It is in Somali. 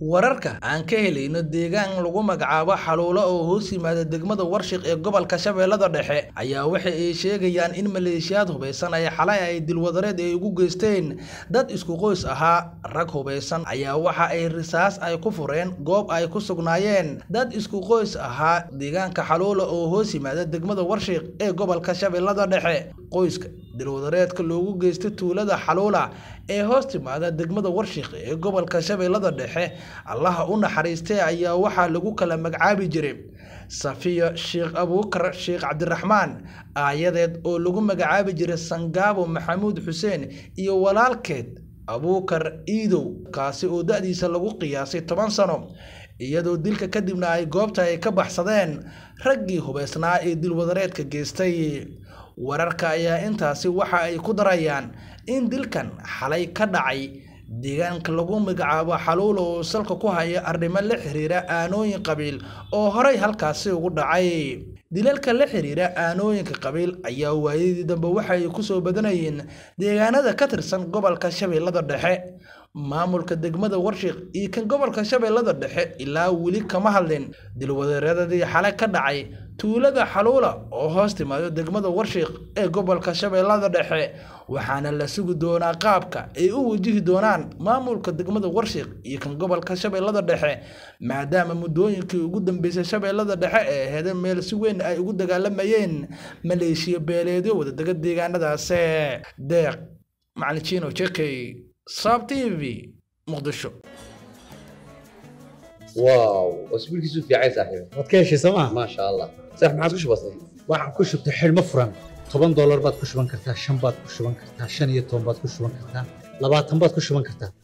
wararka aan ka helayno deegaan lagu magacaabo xaluulo oo hoos yimaada degmada warshiq ee gobolka shabeellada dhexe ayaa waxa ay sheegayaan in maleeshiyaad hubaysan ay xalay ay dilwadareed ay ugu geysteen dad isku qoys ahaa rag hubaysan ayaa waxa ay risaas ay ku fureen goob ay ku sugnaayeen dad isku qoys ahaa deegaanka xaluula oo hoos yimaada degmada warshiq ee gobolka shabeellada dhexe qoyska dilwadareedka loogu geystay tuulada xaluula ee hoos timaada degmada warshiq ee gobolka shabeellada dhexe allaha u naxariistay ayaa waxaa lagu kala magacaabi jiray safiya sheekh abuukar sheekh cabdiraxmaan aayadeed oo lagu magacaabi jiray sangaabo maxamuud xuseen iyo walaalkeed abuukar iidow kaasi oo da-diisa lagu qiyaasay toban sano iyadoo dilka kadibna ay goobta ay ka baxsadeen raggii hubaysnaa ee dilwadareedka geystay wararka ayaa intaasi waxa ay ku darayaan in dilkan xalay ka dhacay deegaanka lagu magacaabo xaluulo oo salka ku haya arrimo la xiriira aanooyin qabiil oo horay halkaasi ugu dhacay dilalka la xiriira aanooyinka qabiil ayaa waayadii dambe waxa waxay kusoo badanayeen deegaanada ka tirsan gobolka shabeellada dhexe maamulka degmada warshiq iyo kan gobolka shabeellada dhexe ilaa weli kama hadlin dilwadeeradadii xale ka dhacay tuulada xaluula oo hoos timaado degmada warshiq ee gobolka shabeellada dhexe waxaana la sugi doonaa qaabka ay u wajihi doonaan maamulka degmada warshiq iyo kan gobolka shabeellada dhexe maadaama muddooyinkii ugu dambeysay shabeellada dhexe ee aheeda meel si weyn ay ugu dagaalamayeen maleeshiya beeleedyo wadadega deegaanadaase deeq macalin jiino jekey saab t v muqdisho واو اسبوع كيسو في عايز صاحبي ما تكيش سما ما شاء الله صح معك كوش بسيط waxaan ku shubtay xilmo furan toban doolar baad ku shuban kartaa shan baad ku shuban kartaa shan iyo toban baad ku shuban kartaa labaatan baad ku shuban kartaa